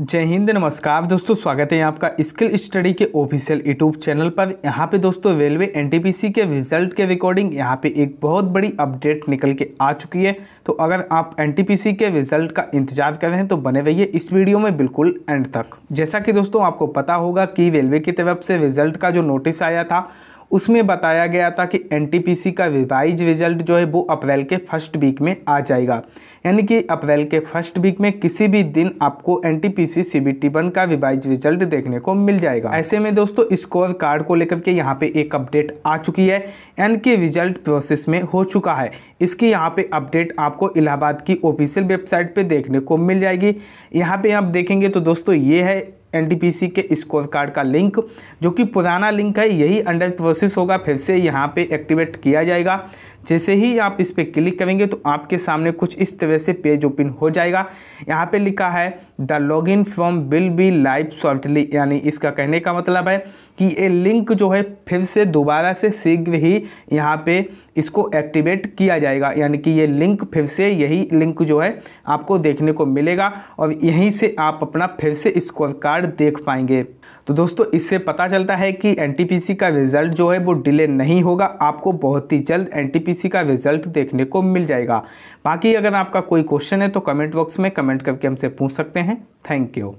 जय हिंद नमस्कार दोस्तों स्वागत है आपका स्किल स्टडी के ऑफिशियल यूट्यूब चैनल पर यहाँ पे दोस्तों रेलवे एनटीपीसी के रिजल्ट के रिकॉर्डिंग यहाँ पे एक बहुत बड़ी अपडेट निकल के आ चुकी है तो अगर आप एनटीपीसी के रिजल्ट का इंतजार कर रहे हैं तो बने रहिए इस वीडियो में बिल्कुल एंड तक जैसा कि दोस्तों आपको पता होगा कि रेलवे की तरफ से रिजल्ट का जो नोटिस आया था उसमें बताया गया था कि एनटीपीसी का रिवाइज रिजल्ट जो है वो अप्रैल के फर्स्ट वीक में आ जाएगा यानी कि अप्रैल के फर्स्ट वीक में किसी भी दिन आपको एनटीपीसी सीबीटी वन का रिवाइज रिजल्ट देखने को मिल जाएगा ऐसे में दोस्तों स्कोर कार्ड को लेकर के यहाँ पे एक अपडेट आ चुकी है एन के रिजल्ट प्रोसेस में हो चुका है इसकी यहाँ पे अपडेट आपको इलाहाबाद की ऑफिशियल वेबसाइट पर देखने को मिल जाएगी यहाँ पे आप देखेंगे तो दोस्तों ये है एनटीपीसी के स्कोर कार्ड का लिंक जो कि पुराना लिंक है यही अंडर प्रोसेस होगा फिर से यहाँ पे एक्टिवेट किया जाएगा जैसे ही आप इस पर क्लिक करेंगे तो आपके सामने कुछ इस तरह से पेज ओपन हो जाएगा यहाँ पे लिखा है the log in from will be live shortly यानी इसका कहने का मतलब है कि ये लिंक जो है फिर से दोबारा से शीघ्र ही यहाँ पे इसको एक्टिवेट किया जाएगा यानी कि ये लिंक फिर से यही लिंक जो है आपको देखने को मिलेगा और यहीं से आप अपना फिर से स्कोर कार्ड देख पाएंगे तो दोस्तों इससे पता चलता है कि एन का रिज़ल्ट जो है वो डिले नहीं होगा आपको बहुत ही जल्द एन यूपीसी का रिजल्ट देखने को मिल जाएगा बाकी अगर आपका कोई क्वेश्चन है तो कमेंट बॉक्स में कमेंट करके हमसे पूछ सकते हैं थैंक यू